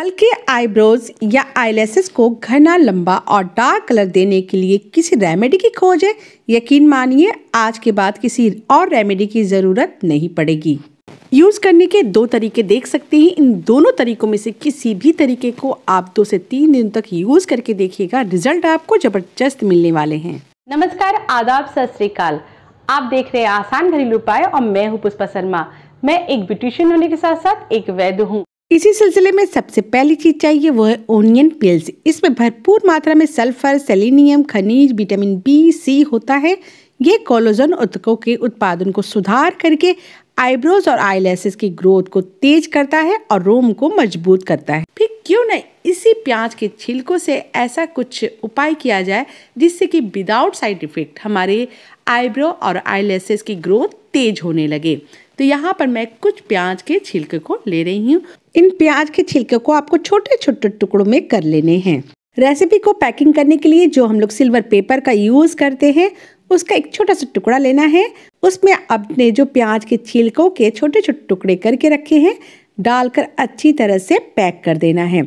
हल्के आईब्रोज या आईलेसेस को घना लंबा और डार्क कलर देने के लिए किसी रेमेडी की खोज है यकीन मानिए आज के बाद किसी और रेमेडी की ज़रूरत नहीं पड़ेगी यूज़ करने के दो तरीके देख सकते हैं इन दोनों तरीकों में से किसी भी तरीके को आप दो से तीन दिन तक यूज़ करके देखिएगा रिजल्ट आपको ज़बरदस्त मिलने वाले हैं नमस्कार आदाब सत श्रीकाल आप देख रहे हैं आसान घरेलू उपाय और मैं हूँ पुष्पा शर्मा मैं एक ब्यूटिशियन होने के साथ साथ एक वैद्य हूँ इसी सिलसिले में सबसे पहली चीज चाहिए वो है ओनियन पिल्स इसमें भरपूर मात्रा में सल्फर सेलिनियम खनिज विटामिन बी सी होता है ये कोलोजन उत्तकों के उत्पादन को सुधार करके आईब्रोज और आईलैसेस की ग्रोथ को तेज करता है और रोम को मजबूत करता है फिर क्यों न इसी प्याज के छिलकों से ऐसा कुछ उपाय किया जाए जिससे कि विदाउट साइड इफेक्ट हमारे आईब्रो और आईलैसेस की ग्रोथ तेज होने लगे तो यहाँ पर मैं कुछ प्याज के छिलके को ले रही हूँ इन प्याज के छिलके को आपको छोटे छोटे टुकड़ों में कर लेने हैं रेसिपी को पैकिंग करने के लिए जो हम लोग सिल्वर पेपर का यूज़ करते हैं उसका एक छोटा सा टुकड़ा लेना है उसमें अपने जो प्याज के छिलकों के छोटे छोटे टुकड़े करके रखे हैं डालकर अच्छी तरह से पैक कर देना है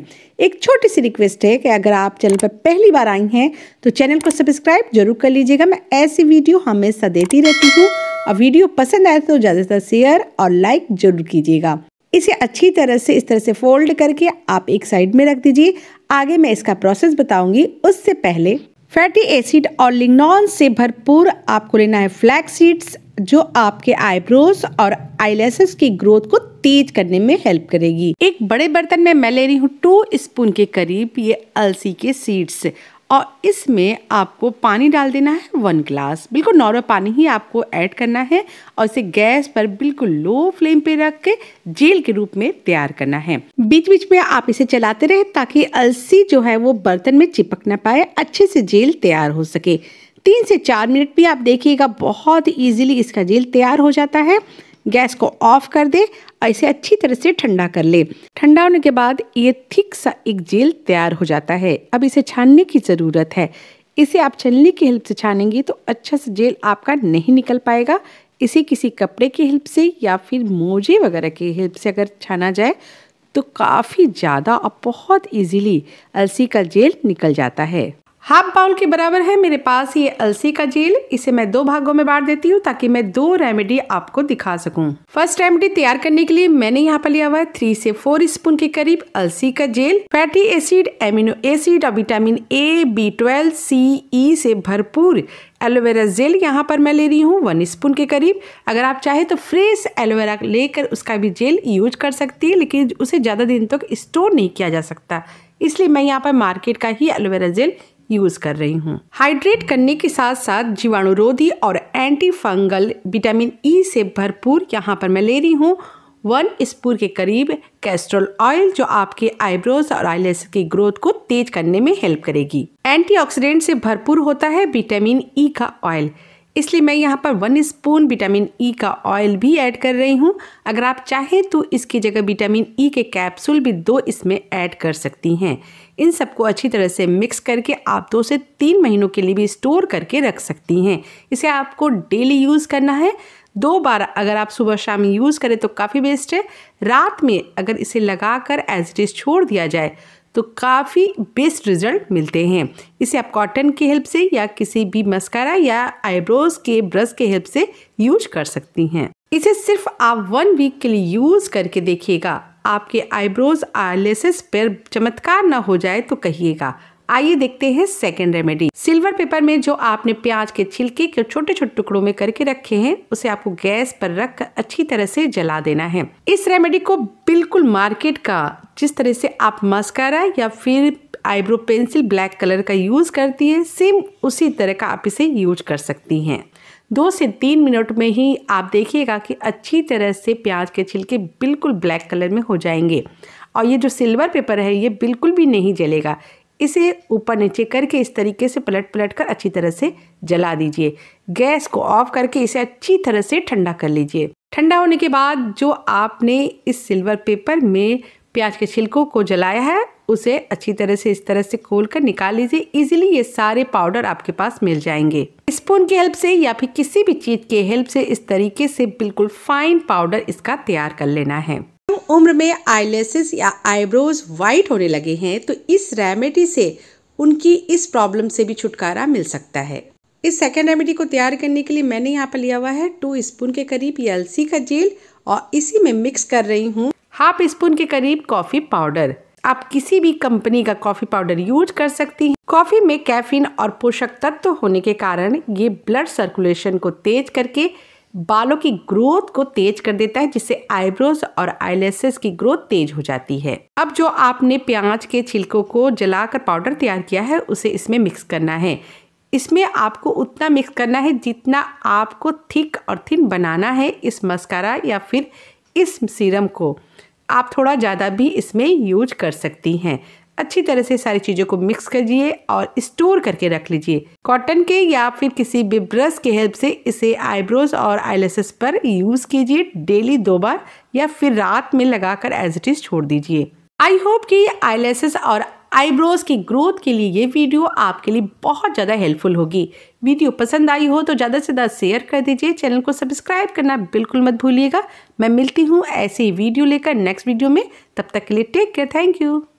एक छोटी सी रिक्वेस्ट है कि अगर आप चैनल पर पहली बार आई हैं तो चैनल को सब्सक्राइब जरूर कर लीजिएगा मैं ऐसी वीडियो हमेशा देती रहती हूँ और वीडियो पसंद आए तो ज़्यादा से शेयर और लाइक जरूर कीजिएगा इसे अच्छी तरह से इस तरह से फोल्ड करके आप एक साइड में रख दीजिए आगे मैं इसका प्रोसेस बताऊंगी उससे पहले फैटी एसिड और लिग्नॉन से भरपूर आपको लेना है फ्लैक्स सीड्स जो आपके आईब्रोज और आईलेसेस की ग्रोथ को तेज करने में हेल्प करेगी एक बड़े बर्तन में मैं ले रही हूँ टू स्पून के करीब ये अलसी के सीड्स और इसमें आपको पानी डाल देना है वन ग्लास बिल्कुल नॉर्मल पानी ही आपको ऐड करना है और इसे गैस पर बिल्कुल लो फ्लेम पे रख के जेल के रूप में तैयार करना है बीच बीच में आप इसे चलाते रहे ताकि अलसी जो है वो बर्तन में चिपक ना पाए अच्छे से जेल तैयार हो सके तीन से चार मिनट भी आप देखिएगा बहुत ईजिली इसका जेल तैयार हो जाता है गैस को ऑफ कर दे और इसे अच्छी तरह से ठंडा कर ले ठंडा होने के बाद ये थिक सा एक जेल तैयार हो जाता है अब इसे छानने की ज़रूरत है इसे आप छलनी की हेल्प से छानेंगे तो अच्छा सा जेल आपका नहीं निकल पाएगा इसे किसी कपड़े की हेल्प से या फिर मोजे वगैरह की हेल्प से अगर छाना जाए तो काफ़ी ज़्यादा और बहुत इजीली अलसी का जेल निकल जाता है हाफ बाउल के बराबर है मेरे पास ये अलसी का जेल इसे मैं दो भागों में बांट देती हूँ ताकि मैं दो रेमेडी आपको दिखा सकूँ फर्स्ट रेमेडी तैयार करने के लिए मैंने यहाँ पर लिया हुआ है थ्री से फोर स्पून के करीब अलसी का gel fatty acid amino acid और vitamin A B twelve C E से भरपूर एलोवेरा जेल यहाँ पर मैं ले रही हूँ वन स्पून के करीब अगर आप चाहे तो फ्रेश एलोवेरा लेकर उसका भी जेल यूज कर सकती है लेकिन उसे ज़्यादा दिन तक स्टोर नहीं किया जा सकता इसलिए मैं यहाँ पर मार्केट का ही एलोवेरा जेल यूज कर रही हूँ हाइड्रेट करने के साथ साथ जीवाणुरोधी और एंटी फंगल विटामिन ई से भरपूर यहाँ पर मैं ले रही हूँ वन स्पूर के करीब कैस्ट्रोल ऑयल जो आपके आईब्रोज और आईलेस की ग्रोथ को तेज करने में हेल्प करेगी एंटीऑक्सीडेंट से भरपूर होता है विटामिन ई e का ऑयल इसलिए मैं यहाँ पर वन स्पून विटामिन ई का ऑयल भी ऐड कर रही हूँ अगर आप चाहें तो इसकी जगह विटामिन ई e के कैप्सूल भी दो इसमें ऐड कर सकती हैं इन सबको अच्छी तरह से मिक्स करके आप दो से तीन महीनों के लिए भी स्टोर करके रख सकती हैं इसे आपको डेली यूज़ करना है दो बार अगर आप सुबह शाम यूज़ करें तो काफ़ी बेस्ट है रात में अगर इसे लगा कर एज इट इज़ छोड़ दिया जाए तो काफ़ी बेस्ट रिजल्ट मिलते हैं इसे आप कॉटन की हेल्प से या किसी भी मस्कारा या आईब्रोज के ब्रश के हेल्प से यूज कर सकती हैं इसे सिर्फ आप वन वीक के लिए यूज़ करके देखिएगा आपके आईब्रोज आईलेसेस पर चमत्कार ना हो जाए तो कहिएगा आइए देखते हैं सेकेंड रेमेडी सिल्वर पेपर में जो आपने प्याज के छिलके के छोटे छोटे टुकड़ों में करके रखे हैं उसे आपको गैस पर रख कर अच्छी तरह से जला देना है इस रेमेडी को बिल्कुल मार्केट का जिस तरह से आप मस्कारा या फिर आईब्रो पेंसिल ब्लैक कलर का यूज़ करती है सेम उसी तरह का आप इसे यूज कर सकती हैं दो से तीन मिनट में ही आप देखिएगा कि अच्छी तरह से प्याज के छिलके बिल्कुल ब्लैक कलर में हो जाएंगे और ये जो सिल्वर पेपर है ये बिल्कुल भी नहीं जलेगा इसे ऊपर नीचे करके इस तरीके से पलट पलट कर अच्छी तरह से जला दीजिए गैस को ऑफ करके इसे अच्छी तरह से ठंडा कर लीजिए ठंडा होने के बाद जो आपने इस सिल्वर पेपर में प्याज के छिलकों को जलाया है उसे अच्छी तरह से इस तरह से खोल कर निकाल लीजिए इजीली ये सारे पाउडर आपके पास मिल जाएंगे स्पून की हेल्प से या फिर किसी भी चीज के हेल्प से इस तरीके से बिल्कुल फाइन पाउडर इसका तैयार कर लेना है उम्र में आईलेसिस या आईब्रोज वाइट होने लगे हैं तो इस रेमेडी से उनकी इस प्रॉब्लम से भी छुटकारा मिल सकता है इस सेकेंड रेमेडी को तैयार करने के लिए मैंने यहाँ पर लिया हुआ है टू स्पून के करीब अलसी का जेल और इसी में मिक्स कर रही हूँ हाफ स्पून के करीब कॉफ़ी पाउडर आप किसी भी कंपनी का कॉफ़ी पाउडर यूज कर सकती हैं कॉफ़ी में कैफीन और पोषक तत्व होने के कारण ये ब्लड सर्कुलेशन को तेज करके बालों की ग्रोथ को तेज कर देता है जिससे आईब्रोज और आईलेसेस की ग्रोथ तेज हो जाती है अब जो आपने प्याज के छिलकों को जलाकर पाउडर तैयार किया है उसे इसमें मिक्स करना है इसमें आपको उतना मिक्स करना है जितना आपको थिक और थिन बनाना है इस मस्कारा या फिर इस सीरम को आप थोड़ा ज़्यादा भी इसमें यूज कर सकती हैं अच्छी तरह से सारी चीज़ों को मिक्स करिए और स्टोर करके रख लीजिए कॉटन के या फिर किसी भी ब्रश के हेल्प से इसे आईब्रोज और आईलेसेस पर यूज़ कीजिए डेली दो बार या फिर रात में लगाकर एज इट इज़ छोड़ दीजिए आई होप कि आईलेसेस और आईब्रोज की ग्रोथ के लिए ये वीडियो आपके लिए बहुत ज़्यादा हेल्पफुल होगी वीडियो पसंद आई हो तो ज़्यादा से ज़्यादा शेयर कर दीजिए चैनल को सब्सक्राइब करना बिल्कुल मत भूलिएगा मैं मिलती हूँ ऐसे ही वीडियो लेकर नेक्स्ट वीडियो में तब तक के लिए टेक केयर थैंक यू